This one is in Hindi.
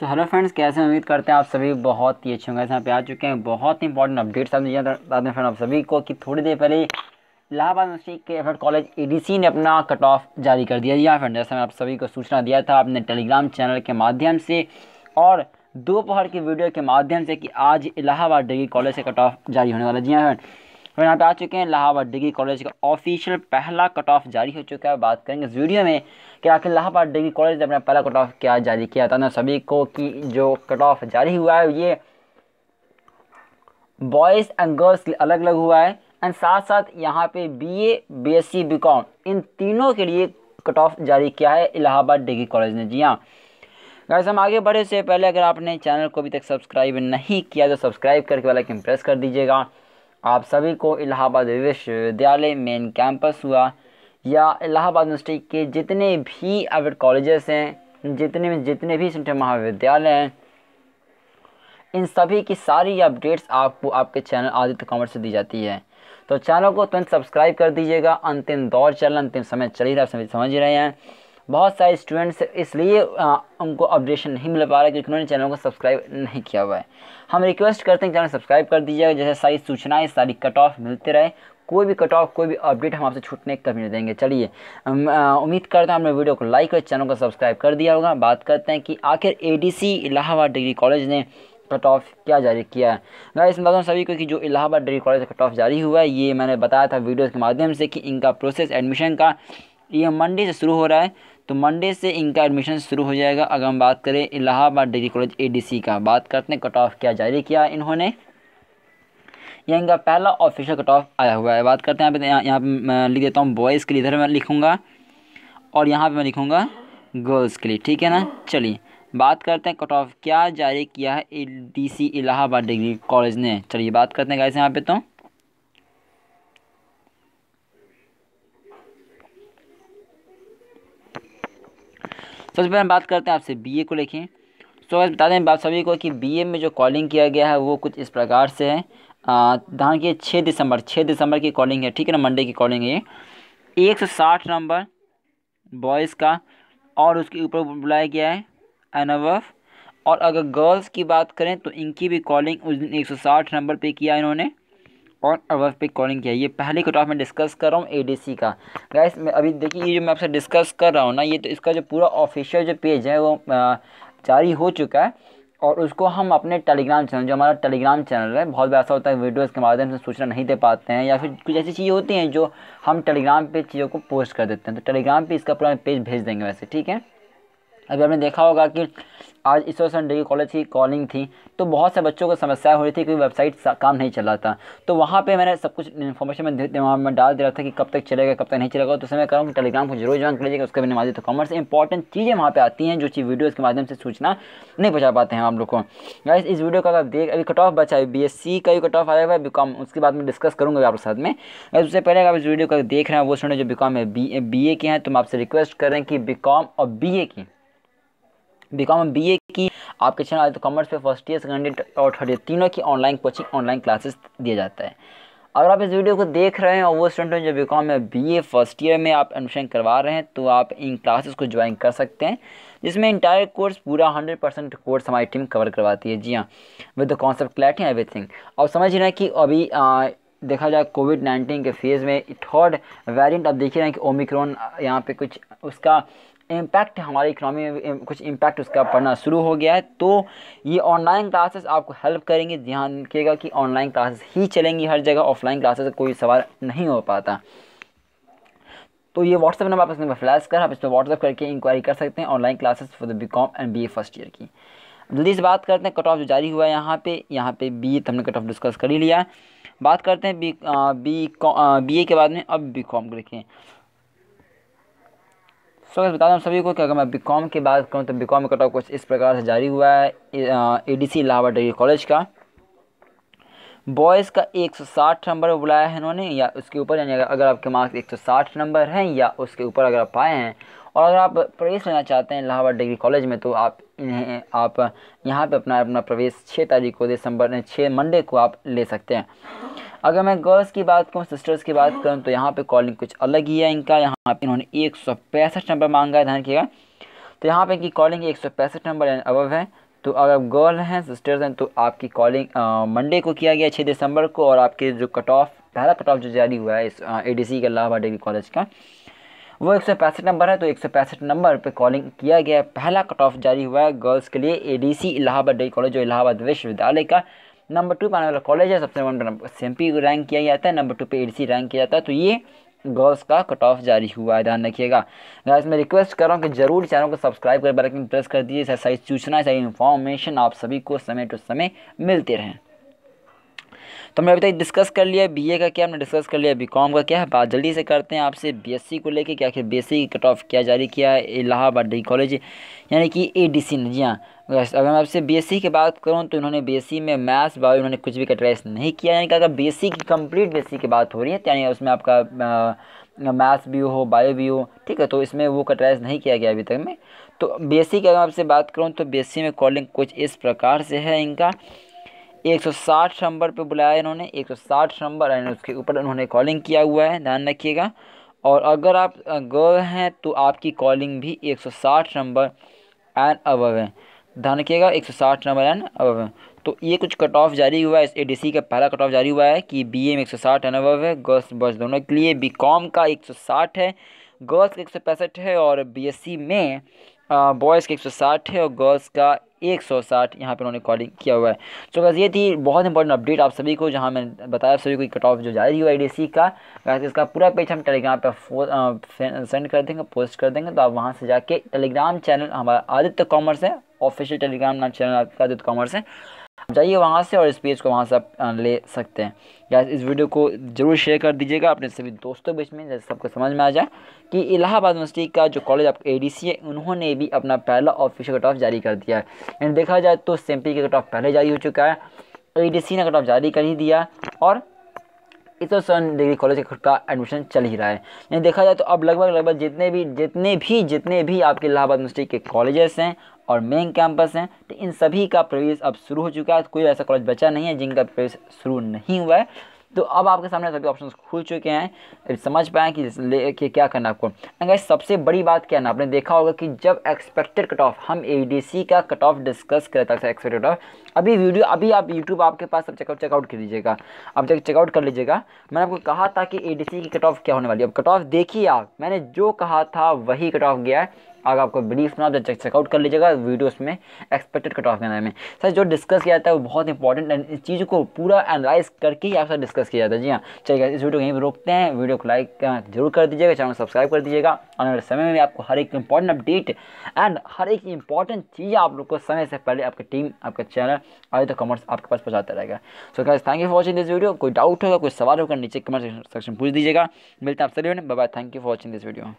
सो हेलो फ्रेंड्स कैसे उम्मीद करते हैं आप सभी बहुत ही अच्छे होंगे यहाँ पे आ चुके हैं बहुत ही इंपॉर्टेंट अपडेट्स आप दिया फ्रेंड आप सभी को कि थोड़ी देर पहले इलाहाबाद यूनिवर्सिटी के एफर्ट कॉलेज एडीसी ने अपना कट ऑफ जारी कर दिया जी फ्रेंड जैसे मैंने आप सभी को सूचना दिया था अपने टेलीग्राम चैनल के माध्यम से और दोपहर की वीडियो के माध्यम से कि आज इलाहाबाद डिग्री कॉलेज से कट ऑफ जारी होने वाला जी हाँ फ्रेंड और तो यहाँ पे आ चुके हैं इलाहाबाद डिग्री कॉलेज का ऑफिशियल पहला कट ऑफ जारी हो चुका है बात करेंगे इस वीडियो में कि आखिर इलाहाबाद डिग्री कॉलेज ने अपना पहला कट ऑफ क्या जारी किया था ना सभी को कि जो कट ऑफ जारी हुआ है ये बॉयज़ एंड गर्ल्स के अलग अलग हुआ है एंड साथ साथ यहाँ पे बीए, बीएससी, बीकॉम इन तीनों के लिए कट ऑफ जारी किया है इलाहाबाद डिग्री कॉलेज ने जी हाँ गाइस हम आगे बढ़े से पहले अगर आपने चैनल को अभी तक सब्सक्राइब नहीं किया तो सब्सक्राइब करके वाला आइकन प्रेस कर दीजिएगा आप सभी को इलाहाबाद विश्वविद्यालय मेन कैंपस हुआ या इलाहाबाद यूनिवर्सिटी के जितने भी अवेड कॉलेजेस हैं जितने में जितने भी संठे महाविद्यालय हैं इन सभी की सारी अपडेट्स आपको आपके चैनल आदित्य कॉमर्स से दी जाती है तो चैनल को तुरंत सब्सक्राइब कर दीजिएगा अंतिम दौर चल अंतिम समय चल ही रहा समझ रहे हैं बहुत सारे स्टूडेंट्स इसलिए उनको अपडेशन नहीं मिल पा रहा क्योंकि उन्होंने चैनल को सब्सक्राइब नहीं किया हुआ है हम रिक्वेस्ट करते हैं चैनल सब्सक्राइब कर दीजिएगा जैसे सारी सूचनाएँ सारी कट ऑफ मिलते रहे कोई भी कट ऑफ कोई भी अपडेट हम आपसे छूटने कभी नहीं देंगे चलिए उम्मीद करता हूँ हमने वीडियो को लाइक और चैनल को सब्सक्राइब कर दिया होगा बात करते हैं कि आखिर ए इलाहाबाद डिग्री कॉलेज ने कट ऑफ क्या जारी किया है मैं इसमें बताऊँ सभी को कि जो Allahabad degree college cut off जारी हुआ है ये मैंने बताया था वीडियोज़ के माध्यम से कि इनका प्रोसेस एडमिशन का ये मंडे से शुरू हो रहा है तो मंडे से इनका एडमिशन शुरू हो जाएगा अगर हम बात करें इलाहाबाद डिग्री कॉलेज ए का बात करते हैं कट ऑफ क्या जारी किया इन्होंने यह इनका पहला ऑफिशियल कट ऑफ आया हुआ है बात करते हैं यहाँ पे यहाँ पर मैं लिख देता हूँ बॉयज़ के लिए इधर मैं लिखूँगा और यहाँ पे मैं लिखूँगा गर्ल्स के लिए ठीक है ना चलिए बात करते हैं कट ऑफ क्या जारी किया है D C Allahabad degree college ने चलिए बात करते हैं कैसे यहाँ पे तो तो सबसे पहले हम बात करते हैं आपसे बीए को लेखें सो so, बता दें बात सभी को कि बीए में जो कॉलिंग किया गया है वो कुछ इस प्रकार से है धान की छः दिसंबर छः दिसंबर की कॉलिंग है ठीक है ना मंडे की कॉलिंग है ये एक सौ साठ नंबर बॉयज़ का और उसके ऊपर बुलाया गया है एन और अगर गर्ल्स की बात करें तो इनकी भी कॉलिंग उस दिन एक सौ साठ नंबर पे किया इन्होंने और अवर पे कॉलिंग किया ये पहले कट ऑफ में डिस्कस कर रहा हूँ एडीसी का गैस मैं अभी देखिए ये जो मैं आपसे डिस्कस कर रहा हूँ ना ये तो इसका जो पूरा ऑफिशियल जो पेज है वो जारी हो चुका है और उसको हम अपने टेलीग्राम चैनल जो हमारा टेलीग्राम चैनल है बहुत ऐसा होता है वीडियोज़ के माध्यम से सूचना नहीं दे पाते हैं या फिर कुछ ऐसी चीज़ें होती हैं जो हम टेलीग्राम पर चीज़ों को पोस्ट कर देते हैं तो टेलीग्राम पर इसका पूरा पेज भेज देंगे वैसे ठीक है अभी हमने देखा होगा कि आज इस सन डिग्री कॉलेज की कॉलिंग थी तो बहुत से बच्चों को समस्या हो रही थी क्योंकि वेबसाइट काम नहीं चल रहा था तो वहाँ पे मैंने सब कुछ इन्फॉर्मेशन में वहाँ में डाल दे रहा था कि कब तक चलेगा कब तक नहीं चलेगा तो समय मैं कह टेलीग्राम को जरूर ज्वाइन कर लीजिएगा उसके बिना माध्यम तो कॉमर्स इंपॉर्टेंट चीज़ें वहाँ पर आती हैं जो चीज़ वीडियोज़ के माध्यम से सूचना नहीं पहुँचा पाते हैं आप लोग को इस वीडियो का देख अभी कट ऑफ बचा है बी का भी कट ऑफ आया हुआ है बी उसके बाद में डिस्कस करूँगा आपके साथ में उससे पहले आप इस वीडियो का देख रहे हैं वो स्टूडेंट जो बी कॉम है बी के हैं तो हम आपसे रिक्वेस्ट कर रहे हैं कि बी और बी की बी कॉम बी ए की आपके चैनल आदित्य कॉमर्स पे फर्स्ट ईयर सेकेंड ईयर और थर्ड ईयर तीनों की ऑनलाइन कोचिंग ऑनलाइन क्लासेस दिया जाता है अगर आप इस वीडियो को देख रहे हैं और वो स्टूडेंट हैं जो बी कॉम में बी ए फर्स्ट ईयर में आप एडमिशन करवा रहे हैं तो आप इन क्लासेस को ज्वाइन कर सकते हैं जिसमें इंटायर कोर्स पूरा हंड्रेड परसेंट कोर्स हमारी टीम कवर करवाती है जी हाँ with the concept clarity everything अब समझ रहे हैं कि अभी आ, देखा जाए कोविड नाइन्टीन के फेज़ में थर्ड वेरियंट अब देख रहे हैं कि ओमिक्रॉन यहाँ पर कुछ उसका इम्पैक्ट हमारी इकनॉमी में कुछ इम्पैक्ट उसका पड़ना शुरू हो गया है तो ये ऑनलाइन क्लासेस आपको हेल्प करेंगे ध्यान रखिएगा कि ऑनलाइन क्लासेस ही चलेंगी हर जगह ऑफलाइन क्लासेस का कोई सवाल नहीं हो पाता तो ये व्हाट्सअप नंबर आप इसमें फ्लैश कर आप इस पर व्हाट्सअप करके इंक्वायरी कर सकते हैं online classes for the B com and B A first year की जल्दी से बात करते हैं कट ऑफ जो जारी हुआ है यहाँ पे यहाँ पे बी ए हमने कट ऑफ डिस्कस कर ही लिया है बात करते हैं बी बी बी ए के बाद में अब बी कॉम देखें सो अगर बता दूँ सभी को कि अगर मैं बी कॉम की बात करूँ तो बी कॉम का टॉप कुछ इस प्रकार से जारी हुआ है A D C Allahabad degree college का बॉयज़ का 160 नंबर बुलाया है इन्होंने या उसके ऊपर यानी अगर आपके मार्क्स 160 नंबर हैं या उसके ऊपर अगर आप पाए हैं और अगर आप प्रवेश लेना चाहते हैं इलाहाबाद डिग्री कॉलेज में तो आप इन्हें आप यहाँ पे अपना अपना प्रवेश छः तारीख को दिसंबर छः मंडे को आप ले सकते हैं अगर मैं गर्ल्स की बात करूँ सिस्टर्स की बात करूँ तो यहाँ पे कॉलिंग कुछ अलग ही है इनका यहाँ पर इन्होंने एक सौ पैंसठ नंबर मांगा है ध्यान किया तो यहाँ पर इनकी कॉलिंग एक सौ पैंसठ नंबर एंड अबव है तो अगर आप गर्ल हैं सिस्टर्स हैं तो आपकी कॉलिंग मंडे को किया गया छः दिसंबर को और आपके जो कट ऑफ पहला कट ऑफ जो जारी हुआ है इस ए डी सी के इलाहाबाद डिग्री कॉलेज का वो एक नंबर है तो एक नंबर पर कॉलिंग किया गया पहला कट ऑफ जारी हुआ है गर्ल्स के लिए सी इलाहाबाद डिग्री कॉलेज जो इलाहाबाद विश्वविद्यालय का नंबर टू पर आने वाला कॉलेज है सबसे नंबर पर सी एम पी रैंक किया जाता है नंबर टू पे एडीसी रैंक किया जाता है तो ये गर्ल्स का कट ऑफ जारी हुआ है ध्यान रखिएगा गाइस मैं रिक्वेस्ट कर रहा हूँ कि जरूर चैनल को सब्सक्राइब कर बेल आइकन प्रेस कर दीजिए सारी सूचना सारी इन्फॉर्मेशन आप सभी को समय टू समय मिलते रहें तो हमने अभी तक डिस्कस कर लिया ए का क्या हमने डिस्कस कर लिया कॉम का क्या है बात जल्दी से करते हैं आपसे सी को लेकर क्या आखिर बीएससी की कट ऑफ क्या जारी किया है इलाहाबाद डिग्री कॉलेज यानी कि ए डी सी ने जी हाँ अगर मैं आपसे बीएससी की बात करूं तो इन्होंने बीएससी में मैथ्स बायो इन्होंने कुछ भी कटराइज नहीं किया यानी कि अगर बीएससी की कंप्लीट बीएससी की बात हो रही है तो यानी उसमें आपका मैथ्स भी हो बायो भी हो ठीक है तो इसमें वो कटराइज़ नहीं किया गया अभी तक में तो बीएससी की अगर मैं आपसे बात करूँ तो सी में कॉलिंग कुछ इस प्रकार से है इनका 160 नंबर पे बुलाया है इन्होंने 160 नंबर है उसके ऊपर उन्होंने कॉलिंग किया हुआ है ध्यान रखिएगा और अगर आप गर्ल हैं तो आपकी कॉलिंग भी 160 नंबर एंड अब है ध्यान रखिएगा 160 नंबर एंड अब है तो ये कुछ कट ऑफ जारी हुआ है इस एडीसी का पहला कट ऑफ जारी हुआ है कि बी एम एक सौ साठ एंड अबव है गर्ल्स बॉयज दोनों के लिए बी कॉम का एक सौ साठ है गर्ल्स का एक सौ पैंसठ है और बी एस सी में बॉयज़ का एक सौ साठ है और गर्ल्स का एक सौ साठ यहाँ पर उन्होंने कॉलिंग किया हुआ है तो बस ये थी बहुत इंपॉर्टेंट अपडेट आप सभी को जहाँ मैंने बताया आप सभी को कट ऑफ जो जारी हुआ आई का इसका पूरा पेज हम टेलीग्राम पर सेंड कर देंगे पोस्ट कर देंगे तो आप वहाँ से जाके टेलीग्राम चैनल हमारा आदित्य कॉमर्स है ऑफिशियल टेलीग्राम नाम चैनल आपका आदित्य कॉमर्स है जाइए वहाँ से और इस पेज को वहाँ से आप ले सकते हैं या इस वीडियो को जरूर शेयर कर दीजिएगा अपने सभी दोस्तों बीच में जैसे सबको समझ में आ जाए कि इलाहाबाद यूनिवर्सिटी का जो कॉलेज आपका ए है उन्होंने भी अपना पहला ऑफिशियल कट ऑफ जारी कर दिया है यानी देखा जाए तो सिम्पी का कट ऑफ पहले जारी हो चुका है ए ने कट ऑफ जारी कर ही दिया और इस सन डिग्री कॉलेज का एडमिशन चल ही रहा है यानी देखा जाए तो अब लगभग लगभग जितने भी जितने भी जितने भी आपके इलाहाबाद यूनिवर्सिटी के कॉलेजेस हैं और मेन कैंपस हैं तो इन सभी का प्रवेश अब शुरू हो चुका है कोई ऐसा कॉलेज बचा नहीं है जिनका प्रवेश शुरू नहीं हुआ है तो अब आपके सामने सभी ऑप्शन खुल चुके हैं तो समझ पाएँ कि ले क्या करना आपको अगर सबसे बड़ी बात क्या है ना आपने देखा होगा कि जब एक्सपेक्टेड कट ऑफ हम ए का कट ऑफ डिस्कस किया था एक्सपेक्टेड कट ऑफ अभी वीडियो अभी आप यूट्यूब आपके पास सब चेकआउट चेकआउट कर लीजिएगा आप जब चेकआउट कर लीजिएगा मैंने आपको कहा था कि ए की कट ऑफ क्या होने वाली है अब कट ऑफ देखिए आप मैंने जो कहा था वही कट ऑफ गया है अगर आपको ब्रीफ ना हो तो चेकआउट कर लीजिएगा वीडियोस में एक्सपेक्टेड कट ऑफ के बारे में सर जो डिस्कस किया जाता है वो बहुत इंपॉर्टेंट है इस चीज़ को पूरा एनालाइज करके ही आपसे डिस्कस किया जाता है जी हाँ चलिए इस वीडियो को यहीं पर रोकते हैं वीडियो को लाइक जरूर कर दीजिएगा चैनल सब्सक्राइब कर दीजिएगा आने वाले समय में आपको हर एक इंपॉर्टेंट अपडेट एंड हर एक इंपॉर्टेंट चीज़ आप लोग को समय से पहले आपकी टीम आपका चैनल आगे तो कमेंट्स आपके पास पहुँचाता रहेगा so guys thank you for watching this video कोई डाउट होगा कोई सवाल होगा नीचे कमेंट सेक्शन पूछ दीजिएगा मिलते हैं आप सभी bye thank you for watching this video